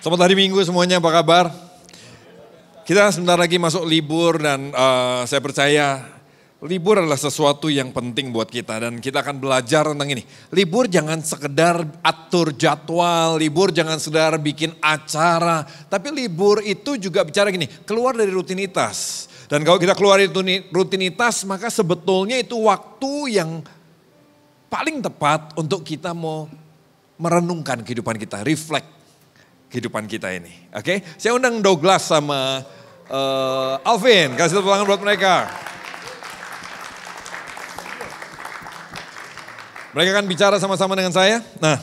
Selamat hari Minggu semuanya, apa kabar? Kita sebentar lagi masuk libur dan uh, saya percaya libur adalah sesuatu yang penting buat kita dan kita akan belajar tentang ini. Libur jangan sekedar atur jadwal, libur jangan sekedar bikin acara, tapi libur itu juga bicara gini, keluar dari rutinitas. Dan kalau kita keluar dari rutinitas, maka sebetulnya itu waktu yang paling tepat untuk kita mau merenungkan kehidupan kita, reflect kehidupan kita ini. Oke, okay? saya undang Douglas sama uh, Alvin, kasih tepuk tangan buat mereka. Mereka akan bicara sama-sama dengan saya. Nah,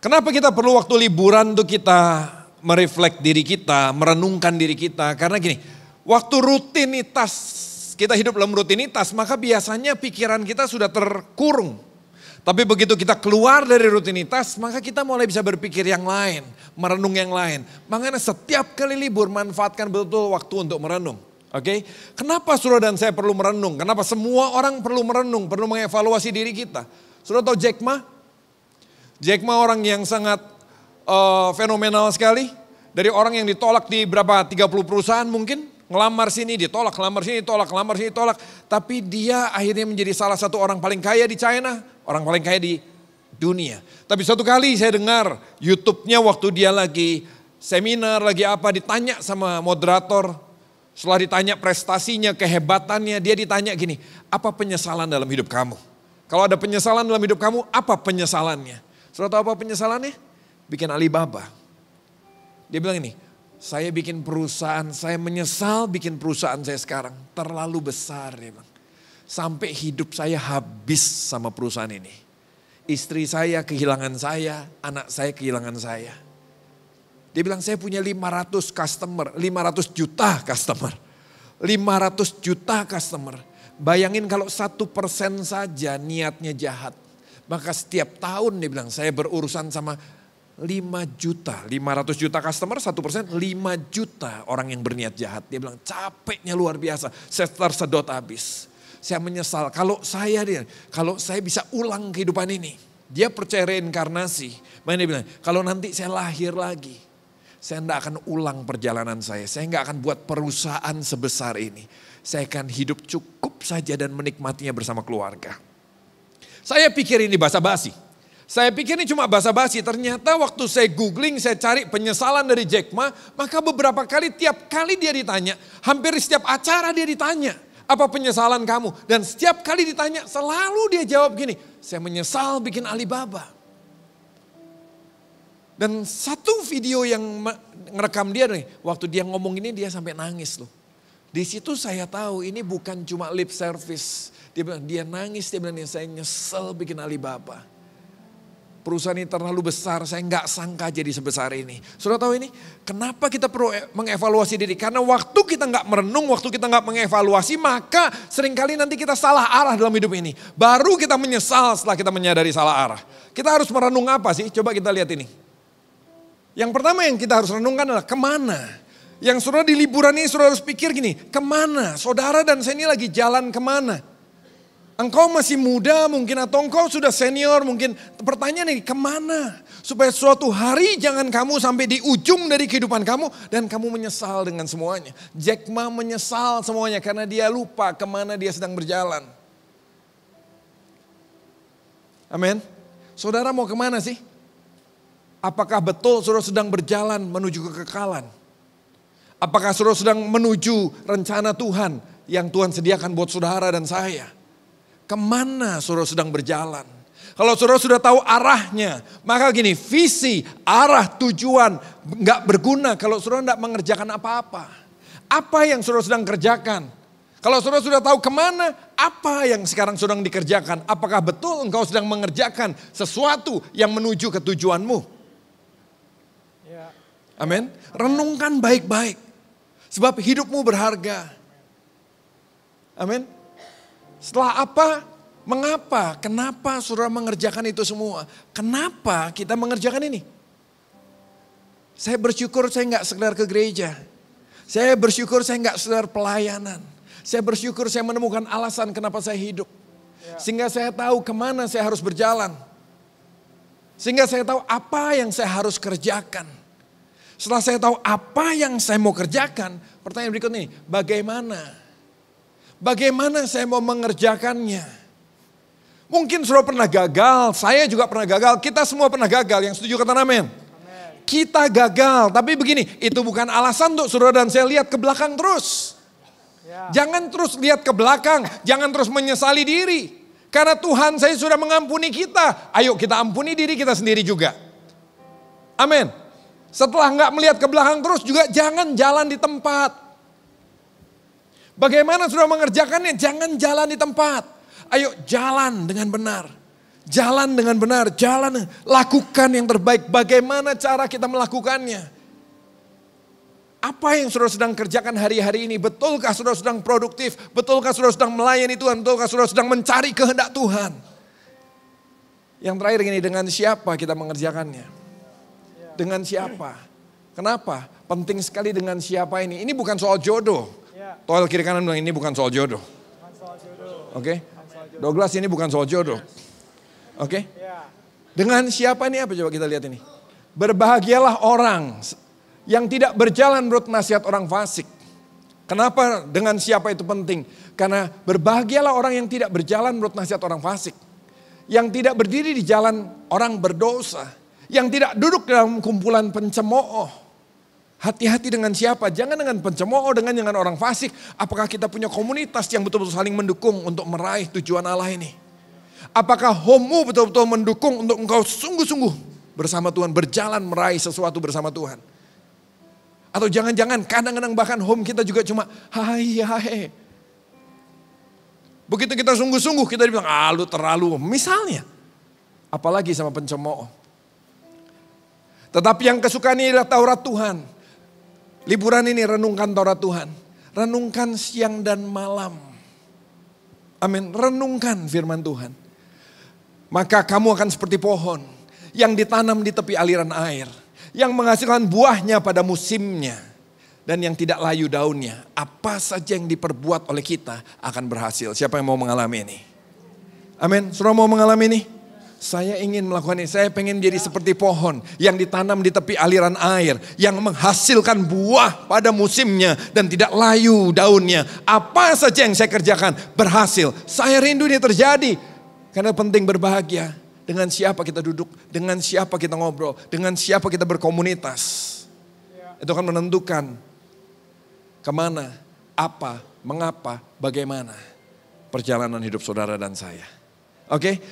kenapa kita perlu waktu liburan tuh kita mereflek diri kita, merenungkan diri kita? Karena gini, waktu rutinitas kita hidup dalam rutinitas, maka biasanya pikiran kita sudah terkurung tapi begitu kita keluar dari rutinitas, maka kita mulai bisa berpikir yang lain, merenung yang lain. Makanya setiap kali libur manfaatkan betul waktu untuk merenung. Oke, okay? kenapa saudara dan saya perlu merenung? Kenapa semua orang perlu merenung, perlu mengevaluasi diri kita? Saudara tahu Jack Ma? Jack Ma orang yang sangat uh, fenomenal sekali. Dari orang yang ditolak di berapa 30 perusahaan mungkin ngelamar sini ditolak, ngelamar sini ditolak, ngelamar sini ditolak. Tapi dia akhirnya menjadi salah satu orang paling kaya di China, orang paling kaya di dunia. Tapi suatu kali saya dengar YouTube-nya waktu dia lagi seminar, lagi apa ditanya sama moderator. Setelah ditanya prestasinya, kehebatannya, dia ditanya gini, apa penyesalan dalam hidup kamu? Kalau ada penyesalan dalam hidup kamu, apa penyesalannya? setelah tahu apa penyesalannya? Bikin Alibaba. Dia bilang ini, saya bikin perusahaan, saya menyesal bikin perusahaan saya sekarang. Terlalu besar ya, bang. Sampai hidup saya habis sama perusahaan ini. Istri saya kehilangan saya, anak saya kehilangan saya. Dia bilang saya punya 500 customer, 500 juta customer. 500 juta customer. Bayangin kalau satu persen saja niatnya jahat. Maka setiap tahun dia bilang saya berurusan sama 5 juta, 500 juta customer 1 persen, 5 juta orang yang berniat jahat. Dia bilang capeknya luar biasa, saya tersedot habis. Saya menyesal, kalau saya dia, kalau saya bisa ulang kehidupan ini. Dia percaya reinkarnasi. Makanya dia bilang, kalau nanti saya lahir lagi, saya tidak akan ulang perjalanan saya. Saya nggak akan buat perusahaan sebesar ini. Saya akan hidup cukup saja dan menikmatinya bersama keluarga. Saya pikir ini basa-basi. Saya pikir ini cuma basa-basi, ternyata waktu saya googling, saya cari penyesalan dari Jack Ma, maka beberapa kali, tiap kali dia ditanya, hampir setiap acara dia ditanya, apa penyesalan kamu? Dan setiap kali ditanya, selalu dia jawab gini, saya menyesal bikin Alibaba. Dan satu video yang ngerekam dia nih, waktu dia ngomong ini dia sampai nangis loh. Di situ saya tahu ini bukan cuma lip service. Dia bilang, dia nangis, dia bilang, saya nyesel bikin Alibaba perusahaan ini terlalu besar, saya nggak sangka jadi sebesar ini. Sudah tahu ini, kenapa kita perlu e- mengevaluasi diri? Karena waktu kita nggak merenung, waktu kita nggak mengevaluasi, maka seringkali nanti kita salah arah dalam hidup ini. Baru kita menyesal setelah kita menyadari salah arah. Kita harus merenung apa sih? Coba kita lihat ini. Yang pertama yang kita harus renungkan adalah kemana? Yang sudah di liburan ini sudah harus pikir gini, kemana? Saudara dan saya ini lagi jalan kemana? Engkau masih muda mungkin atau engkau sudah senior mungkin. Pertanyaan ini kemana? Supaya suatu hari jangan kamu sampai di ujung dari kehidupan kamu. Dan kamu menyesal dengan semuanya. Jack Ma menyesal semuanya karena dia lupa kemana dia sedang berjalan. Amin. Saudara mau kemana sih? Apakah betul saudara sedang berjalan menuju kekekalan? Apakah saudara sedang menuju rencana Tuhan yang Tuhan sediakan buat saudara dan saya? Kemana saudara sedang berjalan? Kalau saudara sudah tahu arahnya, maka gini, visi, arah, tujuan, nggak berguna kalau saudara tidak mengerjakan apa-apa. Apa yang saudara sedang kerjakan? Kalau saudara sudah tahu kemana, apa yang sekarang sedang dikerjakan? Apakah betul engkau sedang mengerjakan sesuatu yang menuju ke tujuanmu? Ya. Amin. Renungkan baik-baik. Sebab hidupmu berharga. Amin. Setelah apa? Mengapa? Kenapa saudara mengerjakan itu semua? Kenapa kita mengerjakan ini? Saya bersyukur saya nggak sekedar ke gereja. Saya bersyukur saya nggak sekedar pelayanan. Saya bersyukur saya menemukan alasan kenapa saya hidup. Ya. Sehingga saya tahu kemana saya harus berjalan. Sehingga saya tahu apa yang saya harus kerjakan. Setelah saya tahu apa yang saya mau kerjakan, pertanyaan berikut ini, bagaimana Bagaimana saya mau mengerjakannya? Mungkin sudah pernah gagal, saya juga pernah gagal, kita semua pernah gagal. Yang setuju kata amin? Kita gagal, tapi begini, itu bukan alasan untuk saudara dan saya lihat ke belakang terus. Ya. Jangan terus lihat ke belakang, jangan terus menyesali diri. Karena Tuhan saya sudah mengampuni kita. Ayo kita ampuni diri kita sendiri juga. Amin. Setelah nggak melihat ke belakang terus juga jangan jalan di tempat. Bagaimana sudah mengerjakannya? Jangan jalan di tempat. Ayo jalan dengan benar. Jalan dengan benar, jalan lakukan yang terbaik. Bagaimana cara kita melakukannya? Apa yang sudah sedang kerjakan hari-hari ini? Betulkah sudah sedang produktif? Betulkah sudah sedang melayani Tuhan? Betulkah sudah sedang mencari kehendak Tuhan? Yang terakhir ini, dengan siapa kita mengerjakannya? Dengan siapa? Kenapa? Penting sekali dengan siapa ini. Ini bukan soal jodoh. Toil kiri kanan bilang ini bukan soal jodoh. Oke? Okay? Douglas ini bukan soal jodoh. Oke? Okay? Ya. Dengan siapa ini apa coba kita lihat ini. Berbahagialah orang yang tidak berjalan menurut nasihat orang fasik. Kenapa dengan siapa itu penting? Karena berbahagialah orang yang tidak berjalan menurut nasihat orang fasik. Yang tidak berdiri di jalan orang berdosa. Yang tidak duduk dalam kumpulan pencemooh Hati-hati dengan siapa, jangan dengan pencemooh, dengan dengan orang fasik. Apakah kita punya komunitas yang betul-betul saling mendukung untuk meraih tujuan Allah ini? Apakah homo betul-betul mendukung untuk engkau sungguh-sungguh bersama Tuhan, berjalan meraih sesuatu bersama Tuhan? Atau jangan-jangan kadang-kadang bahkan home kita juga cuma hai hai. Begitu kita sungguh-sungguh kita dibilang ah lu terlalu. Misalnya. Apalagi sama pencemooh. Tetapi yang ini adalah Taurat Tuhan. Liburan ini renungkan Taurat Tuhan. Renungkan siang dan malam. Amin. Renungkan firman Tuhan. Maka kamu akan seperti pohon yang ditanam di tepi aliran air. Yang menghasilkan buahnya pada musimnya. Dan yang tidak layu daunnya. Apa saja yang diperbuat oleh kita akan berhasil. Siapa yang mau mengalami ini? Amin. Surah mau mengalami ini? Saya ingin melakukan ini, saya pengen jadi seperti pohon yang ditanam di tepi aliran air, yang menghasilkan buah pada musimnya dan tidak layu daunnya. Apa saja yang saya kerjakan berhasil. Saya rindu ini terjadi karena penting berbahagia dengan siapa kita duduk, dengan siapa kita ngobrol, dengan siapa kita berkomunitas. Itu akan menentukan kemana, apa, mengapa, bagaimana perjalanan hidup saudara dan saya. Oke. Okay?